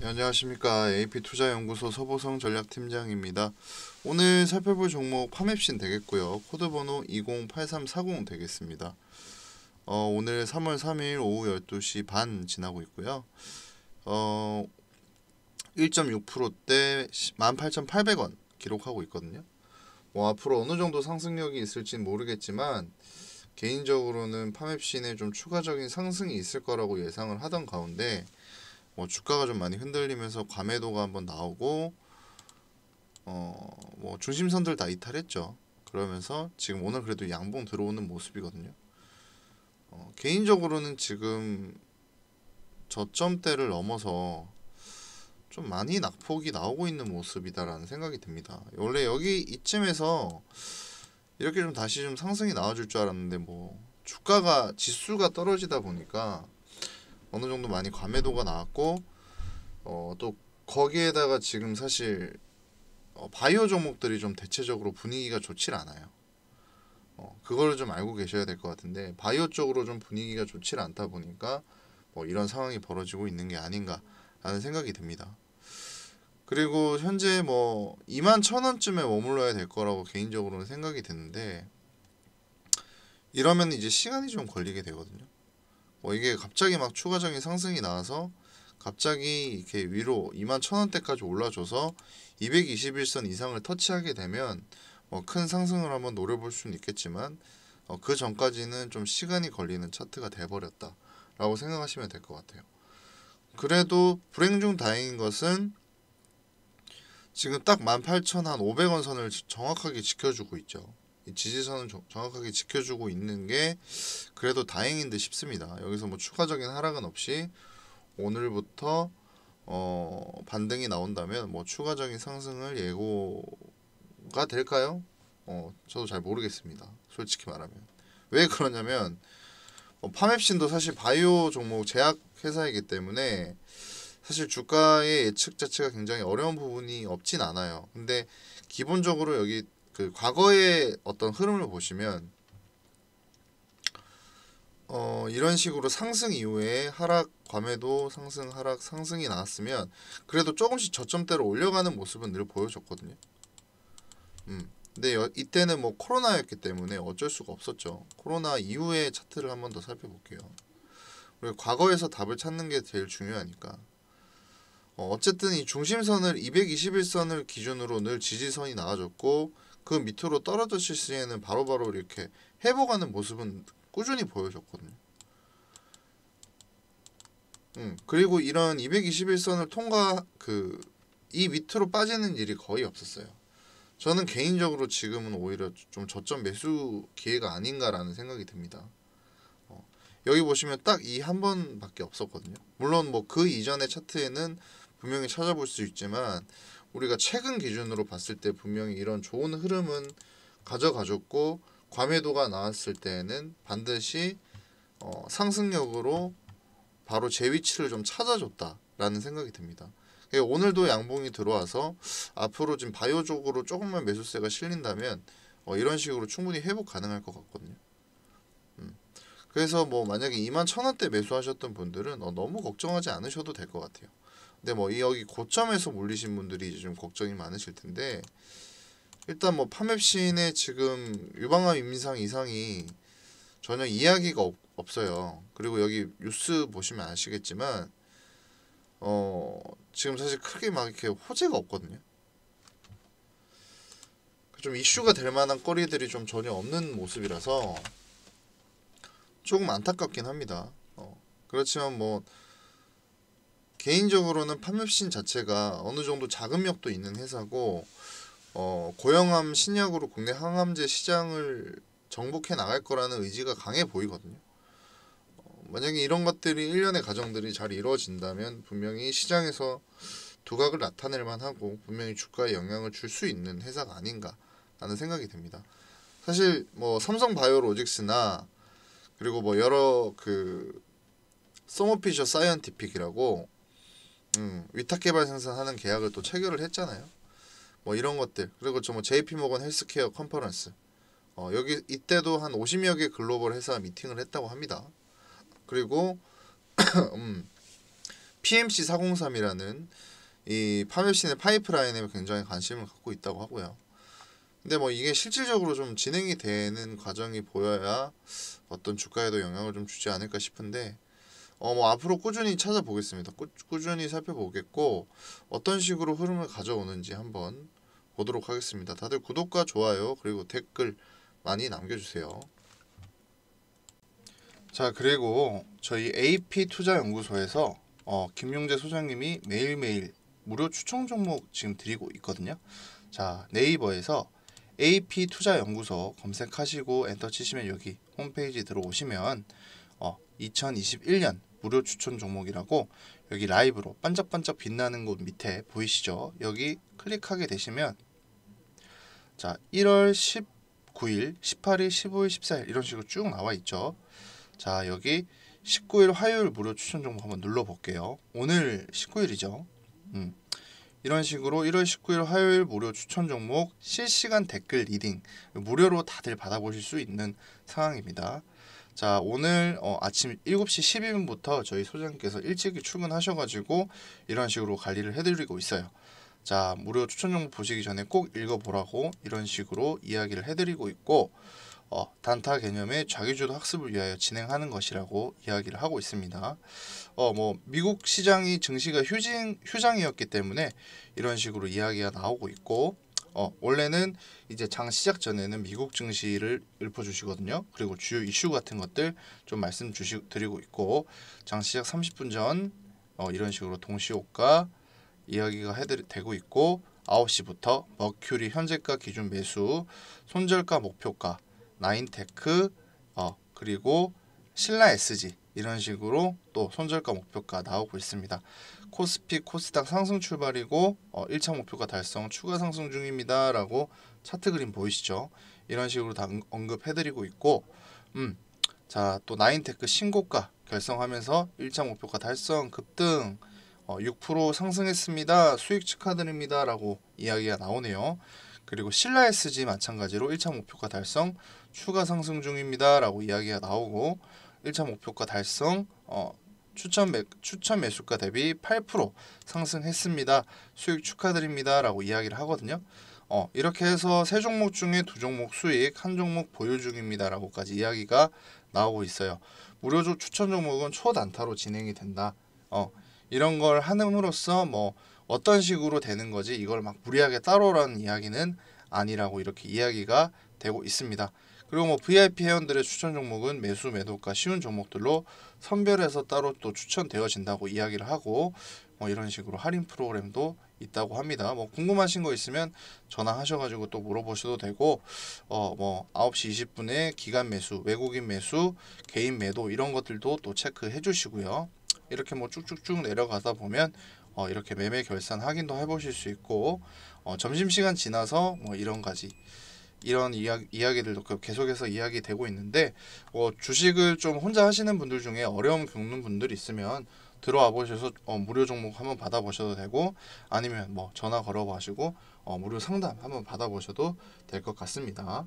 네, 안녕하십니까. AP투자연구소 서보성 전략팀장입니다. 오늘 살펴볼 종목 파맵신 되겠고요. 코드번호 208340 되겠습니다. 어, 오늘 3월 3일 오후 12시 반 지나고 있고요. 어, 1.6%대 18,800원 기록하고 있거든요. 뭐 앞으로 어느 정도 상승력이 있을지 모르겠지만 개인적으로는 파맵신에 좀 추가적인 상승이 있을 거라고 예상을 하던 가운데 뭐 주가가 좀 많이 흔들리면서 과매도가 한번 나오고 어 뭐 중심선들 다 이탈했죠. 그러면서 지금 오늘 그래도 양봉 들어오는 모습이거든요. 어, 개인적으로는 지금 저점대를 넘어서 좀 많이 낙폭이 나오고 있는 모습이다라는 생각이 듭니다. 원래 여기 이쯤에서 이렇게 좀 다시 좀 상승이 나와줄 줄 알았는데 뭐 주가가 지수가 떨어지다 보니까 어느 정도 많이 과매도가 나왔고 어, 또 거기에다가 지금 사실 어, 바이오 종목들이 좀 대체적으로 분위기가 좋질 않아요. 어, 그거를 좀 알고 계셔야 될 것 같은데 바이오 쪽으로 좀 분위기가 좋질 않다 보니까 뭐 이런 상황이 벌어지고 있는 게 아닌가라는 생각이 듭니다. 그리고 현재 뭐 2만 천 원쯤에 머물러야 될 거라고 개인적으로는 생각이 드는데 이러면 이제 시간이 좀 걸리게 되거든요. 뭐 이게 갑자기 막 추가적인 상승이 나와서 갑자기 이렇게 위로 2 1 0 0 0 원대까지 올라줘서 221선 이상을 터치하게 되면 뭐큰 상승을 한번 노려볼 수는 있겠지만 어, 그 전까지는 좀 시간이 걸리는 차트가 돼버렸다라고 생각하시면 될 것 같아요. 그래도 불행 중 다행인 것은 지금 딱 18,500원 선을 정확하게 지켜주고 있죠. 지지선을 정확하게 지켜주고 있는 게 그래도 다행인데 싶습니다. 여기서 뭐 추가적인 하락은 없이 오늘부터 어 반등이 나온다면 뭐 추가적인 상승을 예고가 될까요? 어 저도 잘 모르겠습니다. 솔직히 말하면 왜 그러냐면 어 뭐 파맵신도 사실 바이오 종목 제약 회사이기 때문에 사실 주가의 예측 자체가 굉장히 어려운 부분이 없진 않아요. 근데 기본적으로 여기 그 과거의 어떤 흐름을 보시면 어, 이런 식으로 상승 이후에 하락 과매도 상승 하락 상승이 나왔으면 그래도 조금씩 저점대로 올려가는 모습은 늘 보여줬거든요. 음. 근데 여, 이때는 뭐 코로나였기 때문에 어쩔 수가 없었죠. 코로나 이후의 차트를 한번 더 살펴볼게요. 우리 과거에서 답을 찾는 게 제일 중요하니까. 어, 쨌든이 중심선을 221선을 기준으로 늘 지지선이 나와줬고 그 밑으로 떨어졌을 시에는 바로바로 이렇게 회복하는 모습은 꾸준히 보여줬거든요. 음, 그리고 이런 221선을 통과 그 이 밑으로 빠지는 일이 거의 없었어요. 저는 개인적으로 지금은 오히려 좀 저점 매수 기회가 아닌가라는 생각이 듭니다. 어, 여기 보시면 딱 이 한 번밖에 없었거든요. 물론 뭐 그 이전의 차트에는 분명히 찾아볼 수 있지만 우리가 최근 기준으로 봤을 때 분명히 이런 좋은 흐름은 가져가졌고 과매도가 나왔을 때에는 반드시 어, 상승력으로 바로 제 위치를 좀 찾아줬다라는 생각이 듭니다. 그러니까 오늘도 양봉이 들어와서 앞으로 지금 바이오 쪽으로 조금만 매수세가 실린다면 어, 이런 식으로 충분히 회복 가능할 것 같거든요. 음. 그래서 뭐 만약에 2만 1 0원대 매수하셨던 분들은 어, 너무 걱정하지 않으셔도 될 것 같아요. 근데 뭐 여기 고점에서 몰리신 분들이 이제 좀 걱정이 많으실 텐데 일단 뭐 파맵신의 지금 유방암 임상 이상이 전혀 이야기가 없, 없어요. 그리고 여기 뉴스 보시면 아시겠지만 어 지금 사실 크게 막 이렇게 호재가 없거든요. 그 좀 이슈가 될 만한 거리들이 좀 전혀 없는 모습이라서 조금 안타깝긴 합니다. 어, 그렇지만 뭐 개인적으로는 판맵신 자체가 어느 정도 자금력도 있는 회사고 어, 고영암 신약으로 국내 항암제 시장을 정복해 나갈 거라는 의지가 강해 보이거든요. 어, 만약에 이런 것들이 일련의 과정들이 잘 이루어진다면 분명히 시장에서 두각을 나타낼 만하고 분명히 주가에 영향을 줄 수 있는 회사가 아닌가 라는 생각이 듭니다. 사실 뭐 삼성 바이오로직스나 그리고 뭐 여러 그 소머피셔 사이언티픽이라고 음, 위탁 개발 생산하는 계약을 또 체결을 했잖아요. 뭐 이런 것들 그리고 좀 JP 뭐 모건 헬스케어 컨퍼런스 어, 여기 이때도 한 50여 개 글로벌 회사 미팅을 했다고 합니다. 그리고 음, PMC 403이라는 이 파멸신의 파이프라인에 굉장히 관심을 갖고 있다고 하고요. 근데 뭐 이게 실질적으로 좀 진행이 되는 과정이 보여야 어떤 주가에도 영향을 좀 주지 않을까 싶은데 어, 뭐 앞으로 꾸준히 찾아보겠습니다. 꾸, 꾸준히 살펴보겠고 어떤 식으로 흐름을 가져오는지 한번 보도록 하겠습니다. 다들 구독과 좋아요 그리고 댓글 많이 남겨주세요. 자 그리고 저희 AP투자연구소에서 어, 김용재 소장님이 매일매일 무료 추천 종목 지금 드리고 있거든요. 자 네이버에서 AP투자연구소 검색하시고 엔터 치시면 여기 홈페이지 들어오시면 어, 2021년 무료 추천 종목이라고 여기 라이브로 반짝반짝 빛나는 곳 밑에 보이시죠? 여기 클릭하게 되시면 자 1월 19일, 18일, 15일, 14일 이런 식으로 쭉 나와 있죠. 자 여기 19일 화요일 무료 추천 종목 한번 눌러볼게요. 오늘 19일이죠. 음. 이런 식으로 1월 19일 화요일 무료 추천 종목 실시간 댓글 리딩 무료로 다들 받아보실 수 있는 상황입니다. 자 오늘 어, 아침 7시 12분부터 저희 소장님께서 일찍 출근하셔가지고 이런 식으로 관리를 해드리고 있어요. 자 무료 추천 정보 보시기 전에 꼭 읽어보라고 이런 식으로 이야기를 해드리고 있고 어, 단타 개념의 자기주도 학습을 위하여 진행하는 것이라고 이야기를 하고 있습니다. 어, 뭐 미국 시장이 증시가 휴진, 휴장이었기 때문에 이런 식으로 이야기가 나오고 있고 어, 원래는 이제 장 시작 전에는 미국 증시를 읊어주시거든요. 그리고 주요 이슈 같은 것들 좀 말씀 주시 드리고 있고 장 시작 30분 전 어, 이런 식으로 동시호가 이야기가 해드리, 되고 있고 9시부터 머큐리 현재가 기준 매수, 손절가 목표가, 나인테크, 어, 그리고 신라 SG 이런 식으로 또 손절가 목표가 나오고 있습니다. 코스피 코스닥 상승 출발이고 어, 1차 목표가 달성 추가 상승 중입니다. 라고 차트 그림 보이시죠? 이런 식으로 다 언급해드리고 있고 음, 자 또 나인테크 신고가 결성하면서 1차 목표가 달성 급등 어, 6% 상승했습니다. 수익 축하드립니다. 라고 이야기가 나오네요. 그리고 신라 SG 마찬가지로 1차 목표가 달성 추가 상승 중입니다. 라고 이야기가 나오고 1차 목표가 달성 어, 추천, 매, 추천 매수가 대비 8% 상승했습니다. 수익 축하드립니다라고 이야기를 하거든요. 어, 이렇게 해서 세 종목 중에 두 종목 수익, 한 종목 보유 중입니다라고까지 이야기가 나오고 있어요. 무료 추천 종목은 초단타로 진행이 된다. 어, 이런 걸하는으로써뭐 어떤 식으로 되는 거지 이걸 막 무리하게 따로라는 이야기는 아니라고 이렇게 이야기가 되고 있습니다. 그리고 뭐 VIP 회원들의 추천 종목은 매수 매도가 쉬운 종목들로 선별해서 따로 또 추천되어진다고 이야기를 하고 뭐 이런 식으로 할인 프로그램도 있다고 합니다. 뭐 궁금하신 거 있으면 전화하셔가지고 또 물어보셔도 되고 어 뭐 9시 20분에 기간 매수, 외국인 매수, 개인 매도 이런 것들도 또 체크해 주시고요. 이렇게 뭐 쭉쭉쭉 내려가다 보면 어 이렇게 매매 결산 확인도 해보실 수 있고 어 점심시간 지나서 뭐 이런 가지 이런 이야, 이야기들도 그 계속해서 이야기되고 있는데 어, 주식을 좀 혼자 하시는 분들 중에 어려움 겪는 분들 있으면 들어와 보셔서 어, 무료 종목 한번 받아보셔도 되고 아니면 뭐 전화 걸어가시고 어, 무료 상담 한번 받아보셔도 될 것 같습니다.